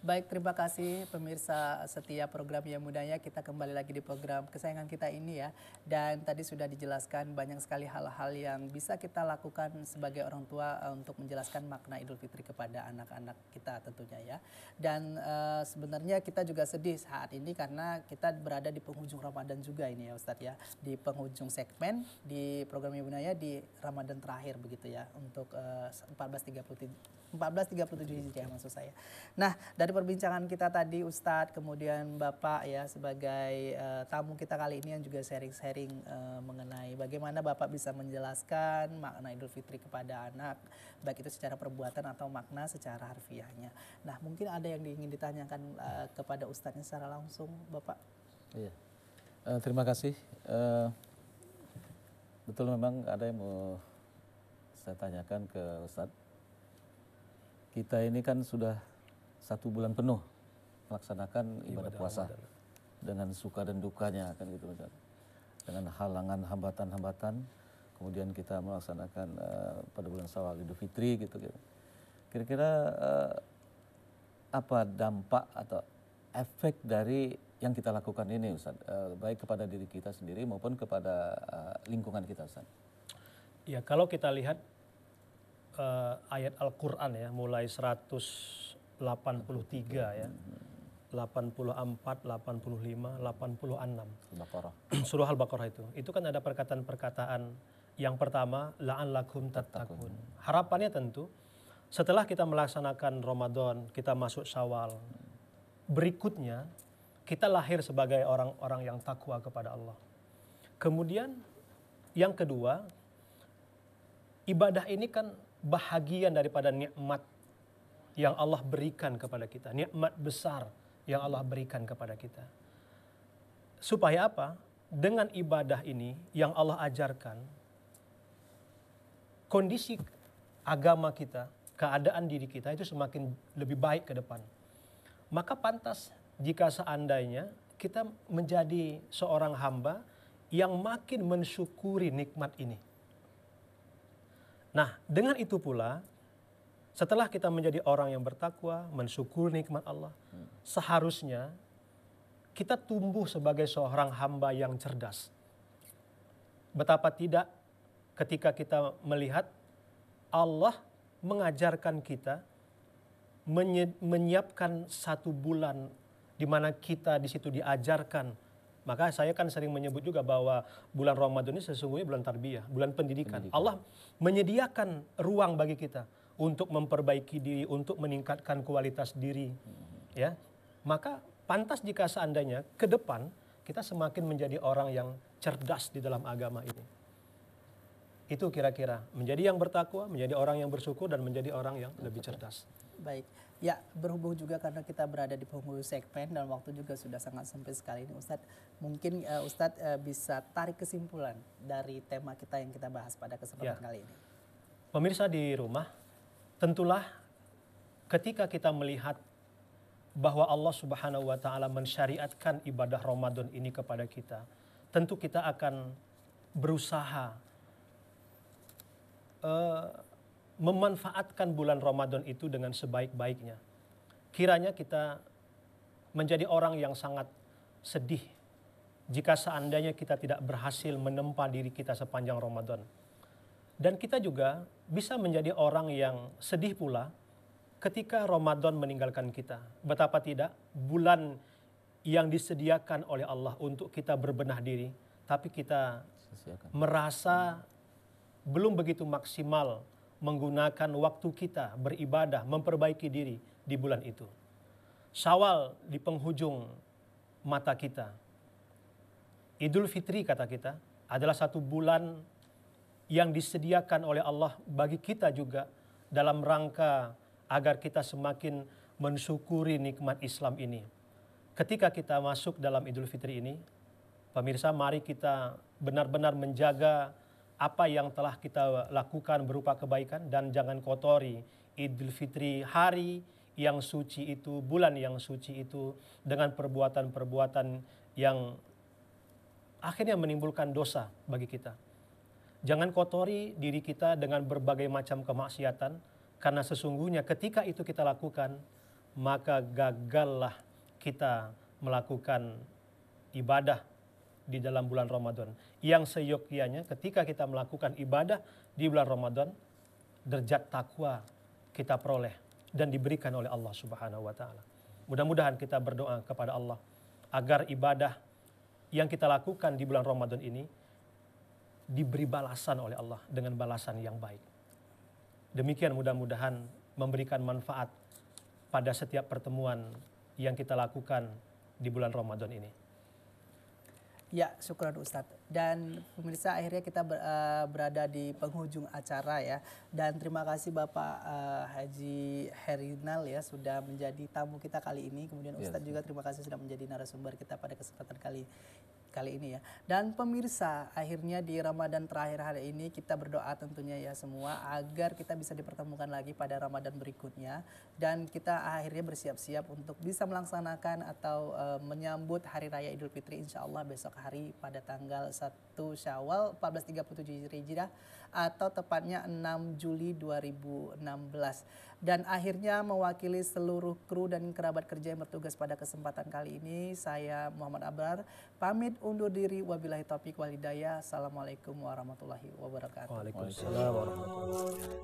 Baik, terima kasih pemirsa setia program Yang Mudanya. Kita kembali lagi di program kesayangan kita ini ya. Dan tadi sudah dijelaskan banyak sekali hal-hal yang bisa kita lakukan sebagai orang tua eh, untuk menjelaskan makna Idul Fitri kepada anak-anak kita tentunya ya. Dan uh, sebenarnya kita juga sedih saat ini karena kita berada di penghujung Ramadan juga ini ya Ustadz ya. Di penghujung segmen di program Yang Mudanya di Ramadan terakhir begitu ya. Untuk uh, 14.37 14, 37 Hijriah maksud saya. Nah, dari dari perbincangan kita tadi Ustadz, kemudian Bapak ya sebagai uh, tamu kita kali ini yang juga sharing-sharing uh, mengenai bagaimana Bapak bisa menjelaskan makna Idul Fitri kepada anak, baik itu secara perbuatan atau makna secara harfiahnya. Nah mungkin ada yang ingin ditanyakan uh, kepada Ustadznya secara langsung Bapak. Iya. Uh, terima kasih. Uh, betul memang ada yang mau saya tanyakan ke Ustadz. Kita ini kan sudah satu bulan penuh melaksanakan ibadah, ibadah puasa dengan suka dan dukanya kan gitu Ustaz. Dengan halangan hambatan-hambatan kemudian kita melaksanakan uh, pada bulan Sawal Idul Fitri gitu gitu. Kira-kira uh, apa dampak atau efek dari yang kita lakukan ini Ustaz uh, baik kepada diri kita sendiri maupun kepada uh, lingkungan kita Ustaz. Ya, kalau kita lihat uh, ayat Al-Qur'an ya mulai 100 83 ya. 84, 85, 86. Al-Baqarah. Surah Al-Baqarah itu. Itu kan ada perkataan-perkataan yang pertama laan lakum tattaqun. Harapannya tentu setelah kita melaksanakan Ramadan, kita masuk Syawal. Berikutnya kita lahir sebagai orang-orang yang takwa kepada Allah. Kemudian yang kedua, ibadah ini kan bahagian daripada nikmat yang Allah berikan kepada kita, nikmat besar yang Allah berikan kepada kita. Supaya apa? Dengan ibadah ini yang Allah ajarkan, kondisi agama kita, keadaan diri kita itu semakin lebih baik ke depan. Maka pantas jika seandainya kita menjadi seorang hamba yang makin mensyukuri nikmat ini. Nah, dengan itu pula setelah kita menjadi orang yang bertakwa, mensyukuri nikmat Allah, seharusnya kita tumbuh sebagai seorang hamba yang cerdas. Betapa tidak ketika kita melihat Allah mengajarkan kita menyiapkan satu bulan di mana kita di situ diajarkan maka saya kan sering menyebut juga bahwa bulan Ramadan ini sesungguhnya bulan tarbiyah, bulan pendidikan. pendidikan. Allah menyediakan ruang bagi kita untuk memperbaiki diri, untuk meningkatkan kualitas diri, ya. Maka pantas jika seandainya ke depan kita semakin menjadi orang yang cerdas di dalam agama ini. Itu kira-kira menjadi yang bertakwa, menjadi orang yang bersyukur dan menjadi orang yang lebih cerdas. Baik. Ya, berhubung juga karena kita berada di penghulu segmen dan waktu juga sudah sangat sempit sekali ini Ustadz. Mungkin uh, Ustadz uh, bisa tarik kesimpulan dari tema kita yang kita bahas pada kesempatan ya. kali ini. Pemirsa di rumah, Tentulah ketika kita melihat bahwa Allah Subhanahu wa taala mensyariatkan ibadah Ramadan ini kepada kita, tentu kita akan berusaha uh, memanfaatkan bulan Ramadan itu dengan sebaik-baiknya. Kiranya kita menjadi orang yang sangat sedih jika seandainya kita tidak berhasil menempa diri kita sepanjang Ramadan. Dan kita juga bisa menjadi orang yang sedih pula ketika Ramadan meninggalkan kita. Betapa tidak bulan yang disediakan oleh Allah untuk kita berbenah diri, tapi kita Sesiakan. merasa belum begitu maksimal menggunakan waktu kita beribadah, memperbaiki diri di bulan itu. Syawal di penghujung mata kita. Idul Fitri kata kita adalah satu bulan yang disediakan oleh Allah bagi kita juga dalam rangka agar kita semakin mensyukuri nikmat Islam ini. Ketika kita masuk dalam Idul Fitri ini, pemirsa mari kita benar-benar menjaga apa yang telah kita lakukan berupa kebaikan dan jangan kotori Idul Fitri hari yang suci itu, bulan yang suci itu dengan perbuatan-perbuatan yang akhirnya menimbulkan dosa bagi kita. Jangan kotori diri kita dengan berbagai macam kemaksiatan, karena sesungguhnya ketika itu kita lakukan, maka gagallah kita melakukan ibadah di dalam bulan Ramadan. Yang seyogyanya ketika kita melakukan ibadah di bulan Ramadan, derajat takwa kita peroleh dan diberikan oleh Allah Subhanahu wa taala. Mudah-mudahan kita berdoa kepada Allah agar ibadah yang kita lakukan di bulan Ramadan ini diberi balasan oleh Allah dengan balasan yang baik. Demikian mudah-mudahan memberikan manfaat pada setiap pertemuan yang kita lakukan di bulan Ramadan ini. Ya, syukur Ustadz. Dan pemirsa akhirnya kita ber, uh, berada di penghujung acara ya. Dan terima kasih Bapak uh, Haji Herinal ya sudah menjadi tamu kita kali ini. Kemudian iya, Ustadz yes. juga terima kasih sudah menjadi narasumber kita pada kesempatan kali kali ini ya. Dan pemirsa, akhirnya di Ramadan terakhir hari ini kita berdoa tentunya ya semua agar kita bisa dipertemukan lagi pada Ramadan berikutnya dan kita akhirnya bersiap-siap untuk bisa melaksanakan atau e, menyambut hari raya Idul Fitri insya Allah besok hari pada tanggal 1 Syawal 1437 Hijriah atau tepatnya 6 Juli 2016 dan akhirnya mewakili seluruh kru dan kerabat kerja yang bertugas pada kesempatan kali ini saya Muhammad Abrar pamit undur diri wabillahi taufik walhidayah assalamualaikum warahmatullahi wabarakatuh waalaikumsalam warahmatullahi wabarakatuh